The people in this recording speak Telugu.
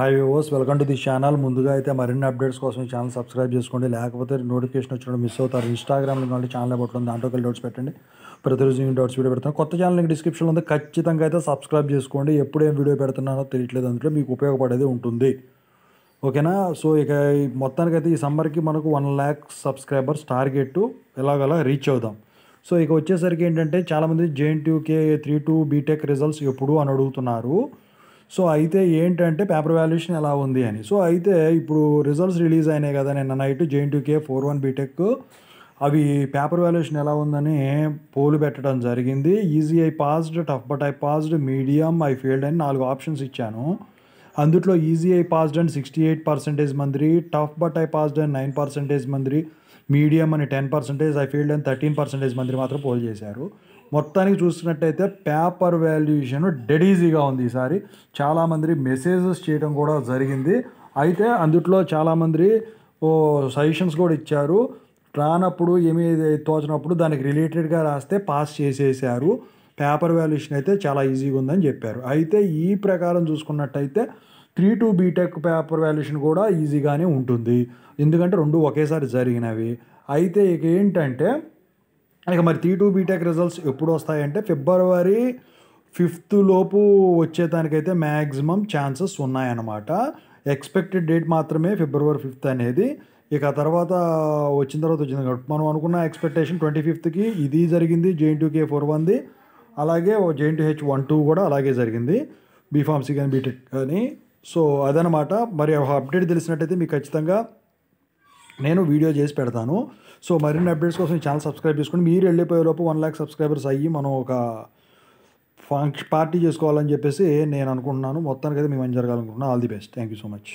hi viewers welcome to the channel ముందుగా అయితే మరిన్ని అప్డేట్స్ కోసం ఈ ఛానల్ సబ్స్క్రైబ్ చేసుకోండి లేకపోతే నోటిఫికేషన్ వచ్చినప్పుడు మిస్ అవుతారు ఇన్స్టాగ్రామ్ లింక్ అంటే ఛానల్ బట్టి దాంట్లో కలిసి డౌట్స్ పెట్టండి ప్రతిరోజు నేను డౌట్స్ వీడియో పెడతాను కొత్త ఛానల్ లింక్ డిస్క్రిప్షన్లో ఉంది ఖచ్చితంగా అయితే సబ్స్క్రైబ్ చేసుకోండి ఎప్పుడు ఏం వీడియో పెడుతున్నానో తెలియట్లేదు అందులో మీకు ఉపయోగపడేది ఉంటుంది ఓకేనా సో ఇక మొత్తానికైతే ఈ సమ్మర్కి మనకు వన్ ల్యాక్ సబ్స్క్రైబర్స్ టార్గెట్ ఎలాగలా రీచ్ అవుదాం సో ఇక వచ్చేసరికి ఏంటంటే చాలామంది JNTUK three two BTech results ఎప్పుడు అని అడుగుతున్నారు సో అయితే ఏంటంటే పేపర్ వాల్యుయేషన్ ఎలా ఉంది అని సో అయితే ఇప్పుడు రిజల్ట్స్ రిలీజ్ అయినాయి కదా నిన్న night JNTK four one BTech అవి పేపర్ వాల్యుయేషన్ ఎలా ఉందని పోలు పెట్టడం జరిగింది easy I passed tough but I passed medium I failed అని నాలుగు ఆప్షన్స్ ఇచ్చాను అందుట్లో easy I passed and sixty eight percentage మంది tough but I passed and nine percentage మంది మీడియం అని ten percentage I failed and thirteen percentage మంది మాత్రం పోల్ చేశారు మొత్తానికి చూసినట్టయితే పేపర్ వాల్యుయేషన్ డెడ్ ఈజీగా ఉంది ఈసారి చాలామంది మెసేజెస్ చేయడం కూడా జరిగింది అయితే అందుట్లో చాలామంది ఓ సజెషన్స్ కూడా ఇచ్చారు రానప్పుడు ఏమి తోచినప్పుడు దానికి రిలేటెడ్గా రాస్తే పాస్ చేసేసారు పేపర్ వాల్యుయేషన్ అయితే చాలా ఈజీగా ఉందని చెప్పారు అయితే ఈ ప్రకారం చూసుకున్నట్టయితే three two BTech paper valuation కూడా ఈజీగానే ఉంటుంది ఎందుకంటే రెండు ఒకేసారి జరిగినవి అయితే ఇక ఏంటంటే ఇక మరి త్రీ టూ బీటెక్ రిజల్ట్స్ ఎప్పుడు వస్తాయంటే ఫిబ్రవరి ఫిఫ్త్ లోపు వచ్చేదానికైతే మ్యాక్సిమం ఛాన్సెస్ ఉన్నాయన్నమాట ఎక్స్పెక్టెడ్ డేట్ మాత్రమే ఫిబ్రవరి ఫిఫ్త్ అనేది ఇక తర్వాత వచ్చిన తర్వాత వచ్చింది మనం అనుకున్న ఎక్స్పెక్టేషన్ ట్వంటీ ఫిఫ్త్కి ఇది జరిగింది జేఎన్ టూ కే ఫోర్ వన్ది అలాగే JNTUH one two కూడా అలాగే జరిగింది బీఫార్మసీ కానీ బీటెక్ కానీ సో అదనమాట మరి అప్డేట్ తెలిసినట్టయితే మీకు ఖచ్చితంగా నేను వీడియో చేసి పెడతాను సో మరిన్ని అప్డేట్స్ కోసం ఈ ఛానల్ సబ్స్క్రైబ్ చేసుకోండి మీరు వెళ్ళిపోయే లోపు వన్ ల్యాక్ సబ్స్క్రైబర్స్ అయ్యి మనం ఒక ఫంక్షన్ పార్టీ చేసుకోవాలని చెప్పేసి నేను అనుకుంటున్నాను మొత్తానికి అయితే మేము ఏం జరగాలనుకుంటున్నాను all the best thank you so much